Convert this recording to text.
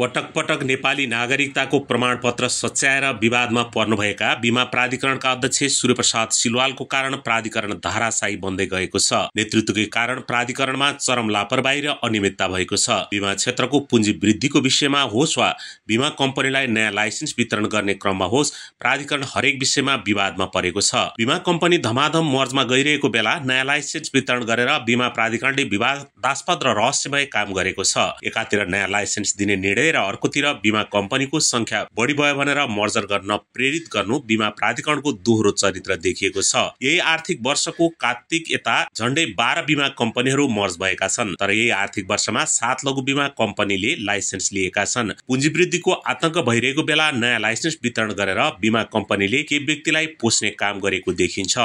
पटक पटक नेपाली नागरिकताको प्रमाणपत्र सच्याएर विवादमा पर्नुभएका बिमा प्राधिकरणका अध्यक्ष सूर्यप्रसाद सिलवालको कारण प्राधिकरण धाराशाही बन्दै गएको छ नेतृत्वकै कारण प्राधिकरणमा चरम लापरवाही र अनियमितता भएको छ बिमा क्षेत्रको पुँजी वृद्धिको विषयमा होस् वा बिमा कम्पनीलाई नयाँ लाइसेन्स वितरण गर्ने क्रममा होस् प्राधिकरण हरेक विषयमा विवादमा परेको छ बिमा कम्पनी धमाधम मर्जमा गइरहेको बेला नयाँ लाइसेन्स वितरण गरेर बिमा प्राधिकरणले विवादास्पद र रहस्यमय काम गरेको छ एकातिर नयाँ लाइसेन्स दिने निर्णय गर्ने र अर्कोतिर बिमा कम्पनीको संख्या बढी भयो भनेर मर्जर गर्न प्रेरित गर्नु बिमा प्राधिकरणको दोहोरो चरित्र देखिएको छ यही आर्थिक वर्षको कात्तिक यता झण्डै बाह्र बिमा कम्पनीहरू मर्ज भएका छन् तर यही आर्थिक वर्षमा सात लघु बिमा कम्पनीले लाइसेन्स लिएका छन् पुँजी वृद्धिको आतंक भइरहेको बेला नयाँ लाइसेन्स वितरण गरेर बिमा कम्पनीले के व्यक्तिलाई पोस्ने काम गरेको देखिन्छ